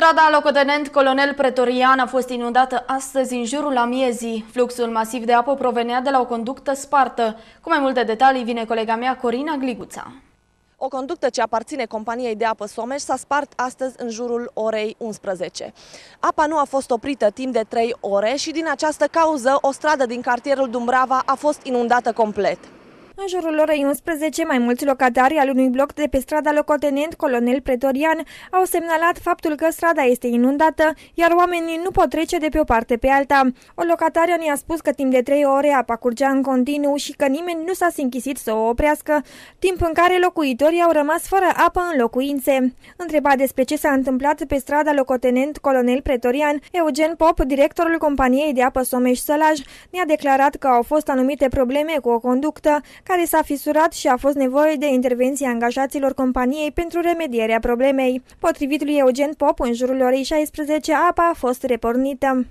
Strada locotenent colonel pretorian a fost inundată astăzi în jurul amiezii. Fluxul masiv de apă provenea de la o conductă spartă. Cu mai multe detalii vine colega mea Corina Gliguța. O conductă ce aparține companiei de apă Someș s-a spart astăzi în jurul orei 11. Apa nu a fost oprită timp de 3 ore și din această cauză o stradă din cartierul Dumbrava a fost inundată complet. În jurul orei 11, mai mulți locatari al unui bloc de pe strada Locotenent Colonel Pretorian au semnalat faptul că strada este inundată, iar oamenii nu pot trece de pe o parte pe alta. O locatară ne-a spus că timp de trei ore apa curgea în continuu și că nimeni nu s-a sinchisit să o oprească, timp în care locuitorii au rămas fără apă în locuințe. Întrebat despre ce s-a întâmplat pe strada Locotenent Colonel Pretorian, Eugen Pop, directorul companiei de apă Someș Sălaj, ne-a declarat că au fost anumite probleme cu o conductă care s-a fisurat și a fost nevoie de intervenția angajaților companiei pentru remedierea problemei. Potrivit lui Eugen Pop, în jurul orei 16, apa a fost repornită.